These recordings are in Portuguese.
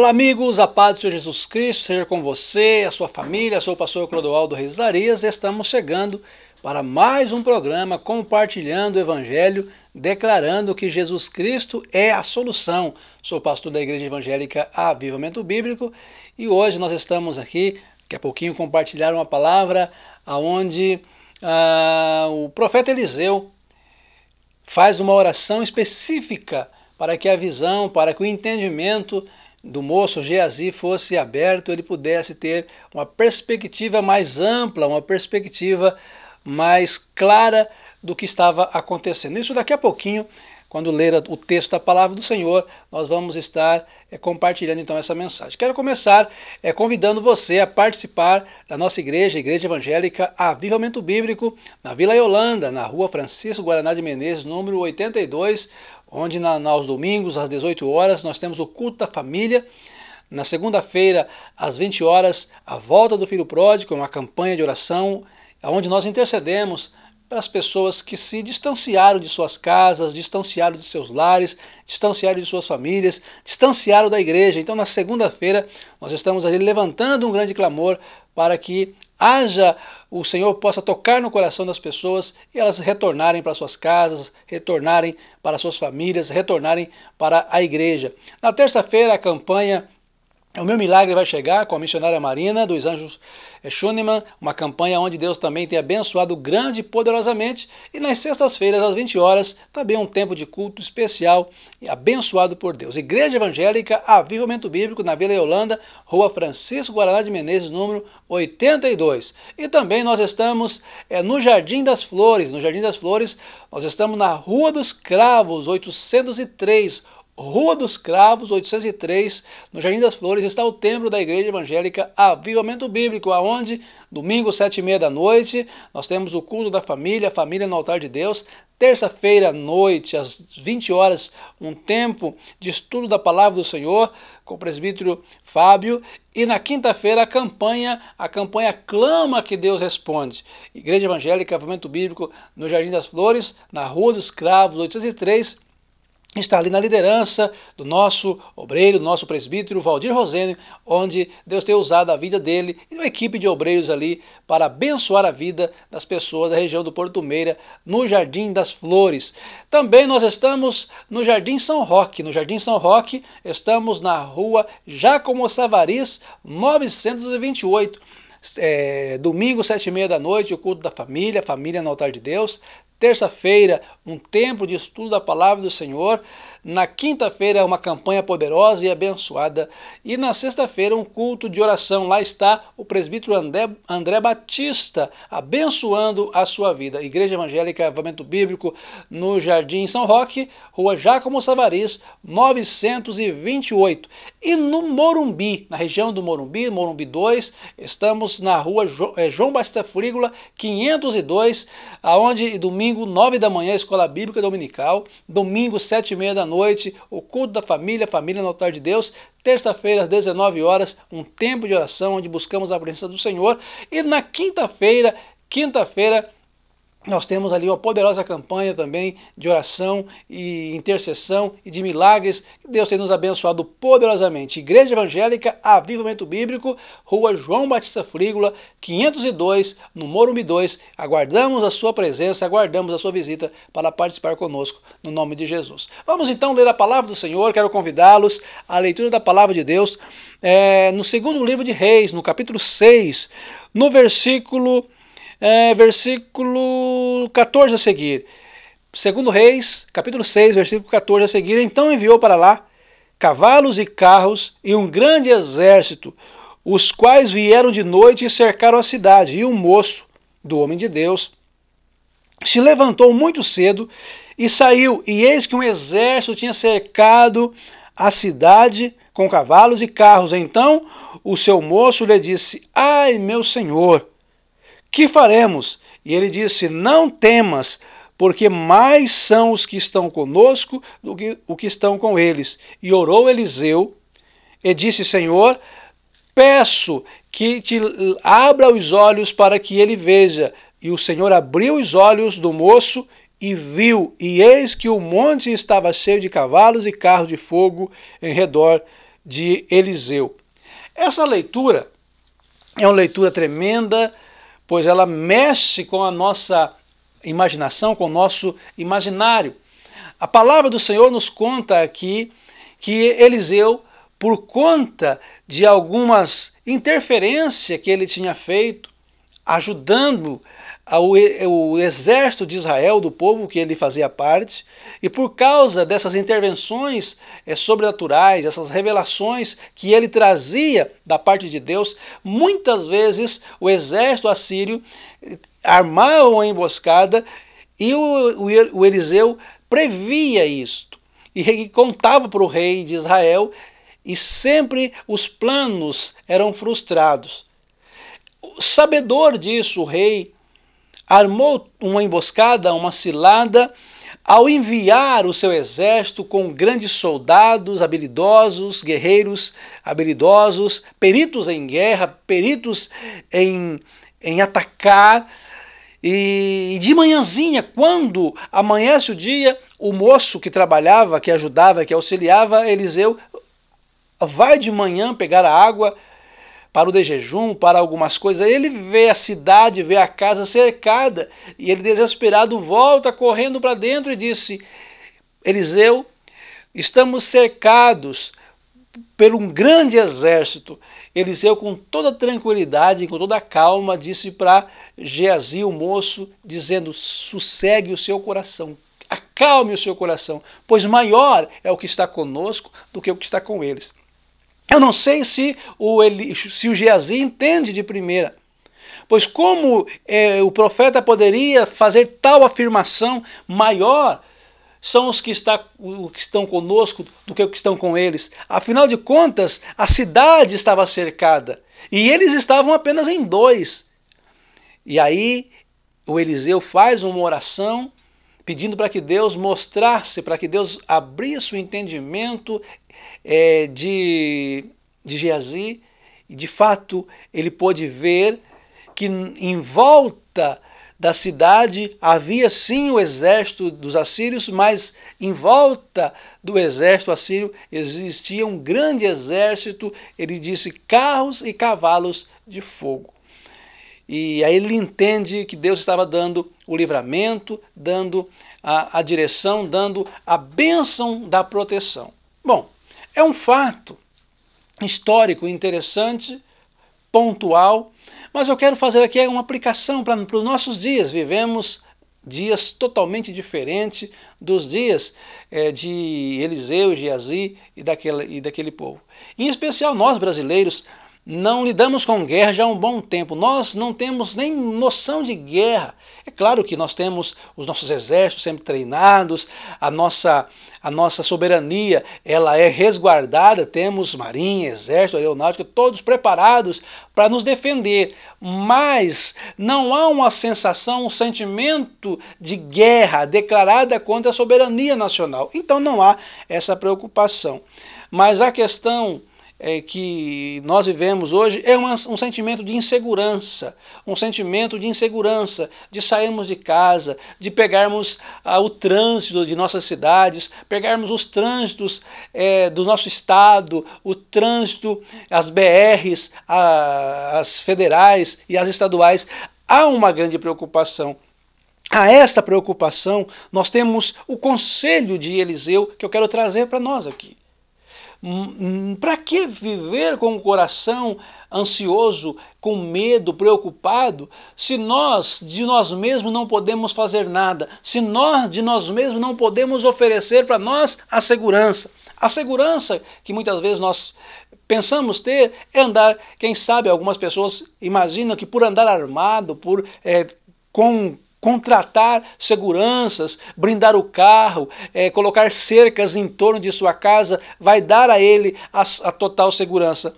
Olá, amigos, a paz do Senhor Jesus Cristo seja com você, a sua família. sou o pastor Clodoaldo Reis Arias e estamos chegando para mais um programa compartilhando o Evangelho, declarando que Jesus Cristo é a solução. Sou pastor da Igreja Evangélica Avivamento Bíblico e hoje nós estamos aqui, daqui a pouquinho, compartilhar uma palavra onde ah, o profeta Eliseu faz uma oração específica para que a visão, para que o entendimento do moço Geazi fosse aberto, ele pudesse ter uma perspectiva mais ampla, uma perspectiva mais clara do que estava acontecendo. Isso daqui a pouquinho, quando ler o texto da palavra do Senhor, nós vamos estar é, compartilhando então essa mensagem. Quero começar é, convidando você a participar da nossa igreja, Igreja Evangélica Avivamento Bíblico, na Vila Yolanda, na rua Francisco Guaraná de Menezes, número 82 onde na, aos domingos, às 18 horas, nós temos o culto da família. Na segunda-feira, às 20 horas, a volta do filho pródigo, uma campanha de oração, onde nós intercedemos pelas pessoas que se distanciaram de suas casas, distanciaram de seus lares, distanciaram de suas famílias, distanciaram da igreja. Então, na segunda-feira, nós estamos ali levantando um grande clamor para que haja o Senhor possa tocar no coração das pessoas e elas retornarem para suas casas, retornarem para suas famílias, retornarem para a igreja. Na terça-feira, a campanha o meu milagre vai chegar com a missionária Marina dos Anjos eh, Schunemann, uma campanha onde Deus também tem abençoado grande e poderosamente. E nas sextas-feiras, às 20 horas, também um tempo de culto especial e abençoado por Deus. Igreja Evangélica Avivamento Bíblico na Vila Yolanda, Rua Francisco Guaraná de Menezes, número 82. E também nós estamos é, no Jardim das Flores. No Jardim das Flores, nós estamos na Rua dos Cravos, 803 Rua dos Cravos, 803, no Jardim das Flores, está o templo da Igreja Evangélica Avivamento Bíblico, aonde, domingo, sete e meia da noite, nós temos o culto da família, família no altar de Deus. Terça-feira à noite, às 20 horas, um tempo de estudo da palavra do Senhor com o presbítero Fábio. E na quinta-feira, a campanha, a campanha Clama que Deus Responde. Igreja Evangélica Avivamento Bíblico, no Jardim das Flores, na Rua dos Cravos, 803 está ali na liderança do nosso obreiro, nosso presbítero Valdir Rosene, onde Deus tem usado a vida dele e uma equipe de obreiros ali para abençoar a vida das pessoas da região do Porto Meira, no Jardim das Flores. Também nós estamos no Jardim São Roque. No Jardim São Roque, estamos na rua Jacomo Savaris, 928. É, domingo, sete e meia da noite, o culto da família, família no altar de Deus terça-feira, um tempo de estudo da palavra do Senhor. Na quinta-feira, uma campanha poderosa e abençoada. E na sexta-feira, um culto de oração. Lá está o presbítero André, André Batista abençoando a sua vida. Igreja Evangélica Avamento Bíblico, no Jardim São Roque, Rua Jacomo Savariz, 928. E no Morumbi, na região do Morumbi, Morumbi 2, estamos na Rua eh, João Batista Frígula, 502, aonde domingo, 9 da manhã, Escola Bíblica Dominical, domingo, 7 e meia da noite, o culto da família, família no altar de Deus. Terça-feira, às 19 horas, um tempo de oração onde buscamos a presença do Senhor. E na quinta-feira, quinta-feira, nós temos ali uma poderosa campanha também de oração e intercessão e de milagres. Deus tem nos abençoado poderosamente. Igreja Evangélica Avivamento Bíblico, Rua João Batista Frígula 502, no Morumbi 2. Aguardamos a sua presença, aguardamos a sua visita para participar conosco no nome de Jesus. Vamos então ler a palavra do Senhor. Quero convidá-los à leitura da palavra de Deus é, no segundo livro de Reis, no capítulo 6, no versículo é, versículo 14 a seguir. Segundo Reis, capítulo 6, versículo 14 a seguir. Então enviou para lá cavalos e carros e um grande exército, os quais vieram de noite e cercaram a cidade. E um moço, do homem de Deus, se levantou muito cedo e saiu. E eis que um exército tinha cercado a cidade com cavalos e carros. Então o seu moço lhe disse: Ai, meu senhor, que faremos? E ele disse: Não temas, porque mais são os que estão conosco do que o que estão com eles. E orou Eliseu e disse: Senhor, peço que te abra os olhos para que ele veja. E o Senhor abriu os olhos do moço e viu, e eis que o monte estava cheio de cavalos e carros de fogo em redor de Eliseu. Essa leitura é uma leitura tremenda pois ela mexe com a nossa imaginação, com o nosso imaginário. A palavra do Senhor nos conta aqui que Eliseu, por conta de algumas interferências que ele tinha feito, ajudando o exército de Israel, do povo que ele fazia parte, e por causa dessas intervenções eh, sobrenaturais, essas revelações que ele trazia da parte de Deus, muitas vezes o exército assírio eh, armava uma emboscada e o, Eliseu previa isto e contava para o rei de Israel, e sempre os planos eram frustrados. Sabedor disso, o rei armou uma emboscada, uma cilada, ao enviar o seu exército com grandes soldados, habilidosos, guerreiros habilidosos, peritos em guerra, peritos em, em atacar. E de manhãzinha, quando amanhece o dia, o moço que trabalhava, que ajudava, que auxiliava Eliseu, vai de manhã pegar a água para o de jejum, para algumas coisas. Ele vê a cidade, vê a casa cercada e ele, desesperado, volta correndo para dentro e disse: Eliseu, estamos cercados por um grande exército. Eliseu, com toda tranquilidade, com toda calma, disse para Geazi, o moço, dizendo: sossegue o seu coração, acalme o seu coração, pois maior é o que está conosco do que o que está com eles. Eu não sei se o, Eli, se o Geazi entende de primeira, pois como é, o profeta poderia fazer tal afirmação maior são os que, está, os que estão conosco do que os que estão com eles. Afinal de contas, a cidade estava cercada e eles estavam apenas em dois. E aí o Eliseu faz uma oração pedindo para que Deus mostrasse, para que Deus abrisse o entendimento é, de, de Geazi, e de fato ele pôde ver que em volta da cidade havia sim o exército dos assírios, mas em volta do exército assírio existia um grande exército, ele disse, carros e cavalos de fogo. E aí ele entende que Deus estava dando o livramento, dando a, a direção, dando a bênção da proteção. Bom, é um fato histórico, interessante, pontual, mas eu quero fazer aqui uma aplicação para, os nossos dias. Vivemos dias totalmente diferentes dos dias é, de Eliseu, Geazi e daquele, e daquele povo. Em especial nós brasileiros não lidamos com guerra já há um bom tempo. Nós não temos nem noção de guerra. É claro que nós temos os nossos exércitos sempre treinados, a nossa, a nossa soberania ela é resguardada, temos marinha, exército, aeronáutica, todos preparados para nos defender. Mas não há uma sensação, um sentimento de guerra declarada contra a soberania nacional. Então não há essa preocupação. Mas a questão é, que nós vivemos hoje é uma, um sentimento de insegurança, um sentimento de insegurança, de sairmos de casa, de pegarmos ah, o trânsito de nossas cidades, pegarmos os trânsitos é, do nosso estado, o trânsito, as BRs, a, as federais e as estaduais. Há uma grande preocupação a esta preocupação, nós temos o conselho de Eliseu que eu quero trazer para nós aqui. Hum, hum, para que viver com o coração ansioso, com medo, preocupado, se nós de nós mesmos não podemos fazer nada, se nós de nós mesmos não podemos oferecer para nós a segurança? A segurança que muitas vezes nós pensamos ter é andar, quem sabe algumas pessoas imaginam que por andar armado, por é, com contratar seguranças, brindar o carro, é, colocar cercas em torno de sua casa, vai dar a ele a, a total segurança.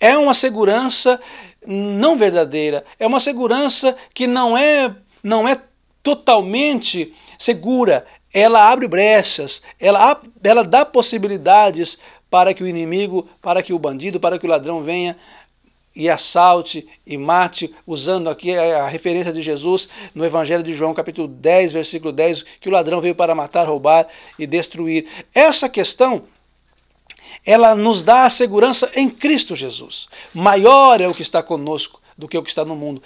É uma segurança não verdadeira, é uma segurança que não é, não é totalmente segura. Ela abre brechas, ela, ela dá possibilidades para que o inimigo, para que o bandido, para que o ladrão venha e assalte e mate, usando aqui a referência de Jesus no Evangelho de João, capítulo 10, versículo 10, que o ladrão veio para matar, roubar e destruir. Essa questão ela nos dá a segurança em Cristo Jesus. Maior é o que está conosco do que o que está no mundo.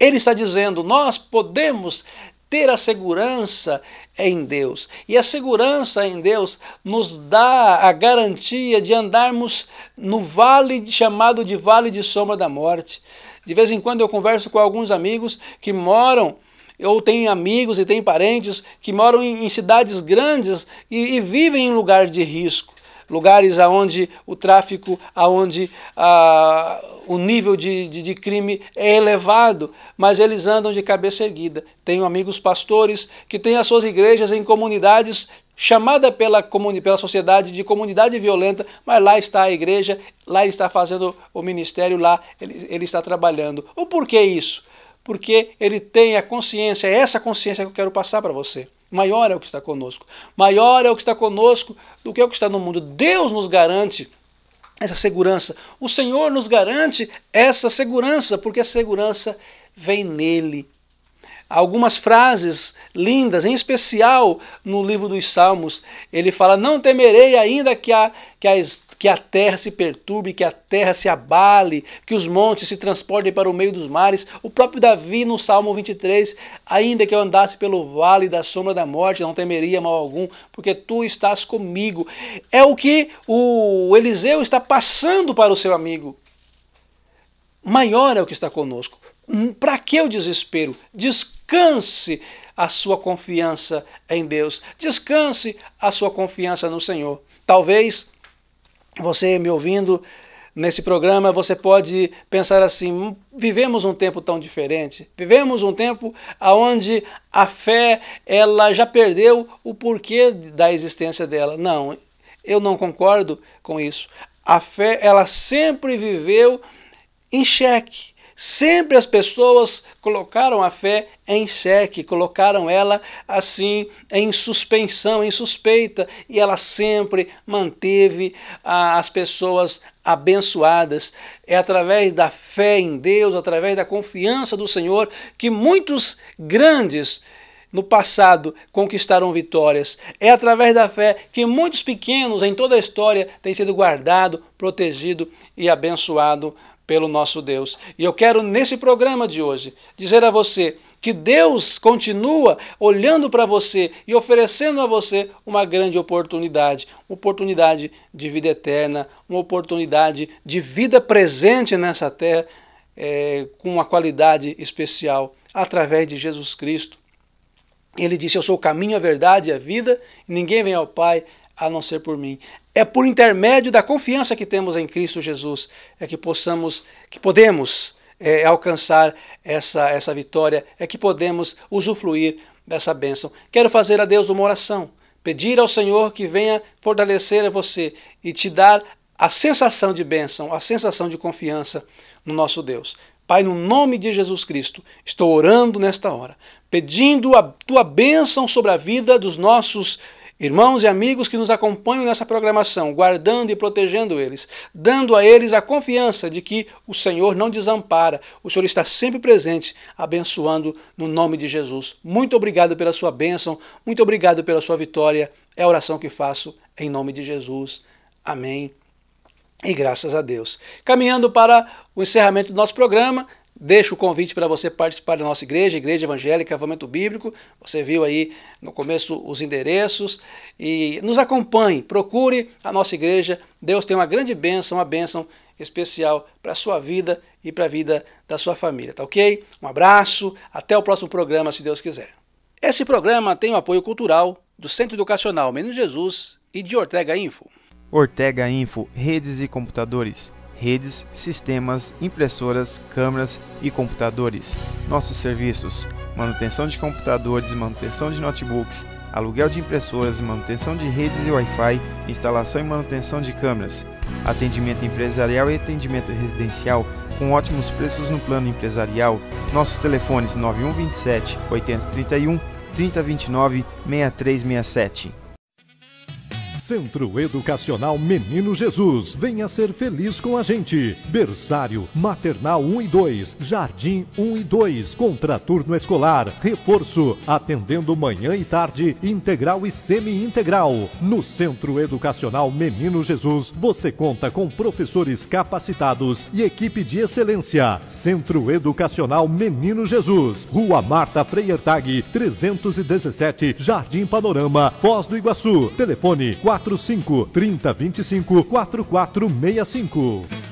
Ele está dizendo: nós podemos ter a segurança em Deus. E a segurança em Deus nos dá a garantia de andarmos no vale chamado de vale de sombra da morte. De vez em quando eu converso com alguns amigos que moram ou têm amigos e têm parentes que moram em, em cidades grandes e, e vivem em lugar de risco lugares aonde o tráfico, aonde ah, o nível de, de, de crime é elevado, mas eles andam de cabeça erguida. Tenho amigos pastores que têm as suas igrejas em comunidades chamada pela, comuni pela sociedade de comunidade violenta, mas lá está a igreja, lá ele está fazendo o ministério, lá ele, ele está trabalhando. O porquê isso? Porque ele tem a consciência, é essa consciência que eu quero passar para você. Maior é o que está conosco. Maior é o que está conosco do que é o que está no mundo. Deus nos garante essa segurança. O Senhor nos garante essa segurança, porque a segurança vem nele. algumas frases lindas, em especial no livro dos Salmos, ele fala: Não temerei ainda que, a, que as que a terra se perturbe, que a terra se abale, que os montes se transportem para o meio dos mares. O próprio Davi, no Salmo 23, ainda que eu andasse pelo vale da sombra da morte, não temeria mal algum, porque tu estás comigo. É o que o Eliseu está passando para o seu amigo. Maior é o que está conosco. Para que o desespero? Descanse a sua confiança em Deus. Descanse a sua confiança no Senhor. Talvez você me ouvindo nesse programa, você pode pensar assim: hum, vivemos um tempo tão diferente. Vivemos um tempo onde a fé ela já perdeu o porquê da existência dela. Não, eu não concordo com isso. A fé ela sempre viveu em xeque. Sempre as pessoas colocaram a fé em xeque, colocaram ela assim em suspensão, em suspeita, e ela sempre manteve as pessoas abençoadas. É através da fé em Deus, através da confiança do Senhor, que muitos grandes no passado conquistaram vitórias. É através da fé que muitos pequenos em toda a história têm sido guardado, protegido e abençoado pelo nosso Deus. E eu quero, nesse programa de hoje, dizer a você que Deus continua olhando para você e oferecendo a você uma grande oportunidade, uma oportunidade de vida eterna, uma oportunidade de vida presente nessa terra é, com uma qualidade especial através de Jesus Cristo. Ele disse: Eu sou o caminho, a verdade e a vida, e ninguém vem ao Pai a não ser por mim. É por intermédio da confiança que temos em Cristo Jesus é que possamos, que podemos é, alcançar essa, essa vitória, é que podemos usufruir dessa bênção. Quero fazer a Deus uma oração, pedir ao Senhor que venha fortalecer a você e te dar a sensação de bênção, a sensação de confiança no nosso Deus. Pai, no nome de Jesus Cristo, estou orando nesta hora, pedindo a tua bênção sobre a vida dos nossos Irmãos e amigos que nos acompanham nessa programação, guardando e protegendo eles, dando a eles a confiança de que o Senhor não desampara, o Senhor está sempre presente, abençoando no nome de Jesus. Muito obrigado pela sua bênção, muito obrigado pela sua vitória. É a oração que faço em nome de Jesus. Amém. E graças a Deus. Caminhando para o encerramento do nosso programa, Deixo o convite para você participar da nossa igreja, Igreja Evangélica Avamento Bíblico. Você viu aí no começo os endereços. E nos acompanhe, procure a nossa igreja. Deus tem uma grande bênção, uma bênção especial para a sua vida e para a vida da sua família, tá ok? Um abraço, até o próximo programa, se Deus quiser. Esse programa tem o apoio cultural do Centro Educacional Menino Jesus e de Ortega Info. Ortega Info, redes e computadores redes, sistemas, impressoras, câmeras e computadores. Nossos serviços: manutenção de computadores, manutenção de notebooks, aluguel de impressoras, manutenção de redes e Wi-Fi, instalação e manutenção de câmeras, atendimento empresarial e atendimento residencial com ótimos preços no plano empresarial. Nossos telefones 9127 8031 3029 6367. Centro Educacional Menino Jesus. Venha ser feliz com a gente. Berçário, Maternal 1 e 2, Jardim 1 e 2, Contraturno Escolar, Reforço, atendendo manhã e tarde, integral e semi-integral. No Centro Educacional Menino Jesus, você conta com professores capacitados e equipe de excelência. Centro Educacional Menino Jesus, Rua Marta Freiertag, 317, Jardim Panorama, Foz do Iguaçu. Telefone 4 45 3025 4465.